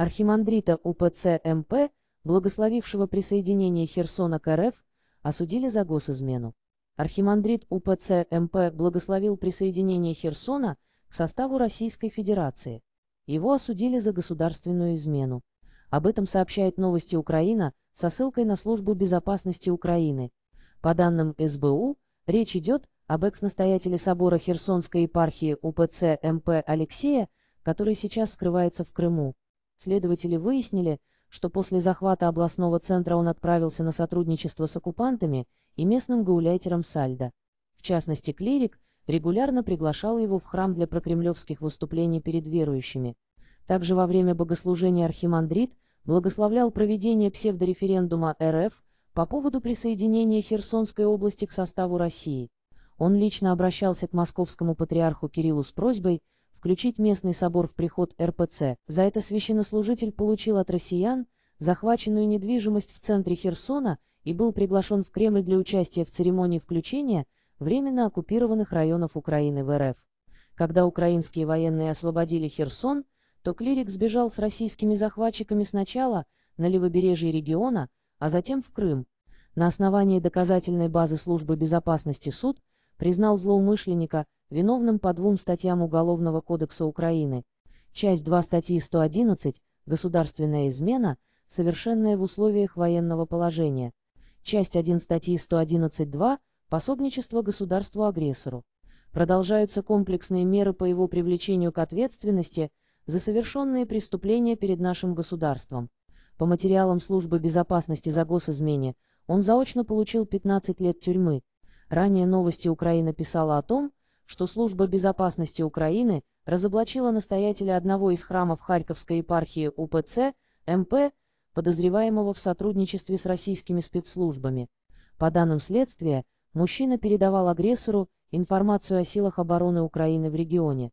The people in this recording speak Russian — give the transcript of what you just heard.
Архимандрита УПЦ МП, благословившего присоединение Херсона к РФ, осудили за госизмену. Архимандрит УПЦ МП благословил присоединение Херсона к составу Российской Федерации. Его осудили за государственную измену. Об этом сообщает новости Украина со ссылкой на Службу безопасности Украины. По данным СБУ, речь идет об экс-настоятеле собора Херсонской епархии УПЦ МП Алексея, который сейчас скрывается в Крыму. Следователи выяснили, что после захвата областного центра он отправился на сотрудничество с оккупантами и местным гауляйтером Сальдо. В частности, клирик регулярно приглашал его в храм для прокремлевских выступлений перед верующими. Также во время богослужения архимандрит благословлял проведение псевдореферендума РФ по поводу присоединения Херсонской области к составу России. Он лично обращался к московскому патриарху Кириллу с просьбой – включить местный собор в приход РПЦ. За это священнослужитель получил от россиян захваченную недвижимость в центре Херсона и был приглашен в Кремль для участия в церемонии включения временно оккупированных районов Украины в РФ. Когда украинские военные освободили Херсон, то клирик сбежал с российскими захватчиками сначала на левобережье региона, а затем в Крым. На основании доказательной базы службы безопасности суд признал злоумышленника виновным по двум статьям Уголовного кодекса Украины, часть 2 статьи 111 «Государственная измена», совершенная в условиях военного положения, часть 1 статьи 111.2 «Пособничество государству-агрессору». Продолжаются комплексные меры по его привлечению к ответственности за совершенные преступления перед нашим государством. По материалам Службы безопасности за госизмене он заочно получил 15 лет тюрьмы. Ранее новости Украина писала о том, что служба безопасности Украины разоблачила настоятеля одного из храмов Харьковской епархии УПЦ, МП, эм подозреваемого в сотрудничестве с российскими спецслужбами. По данным следствия, мужчина передавал агрессору информацию о силах обороны Украины в регионе.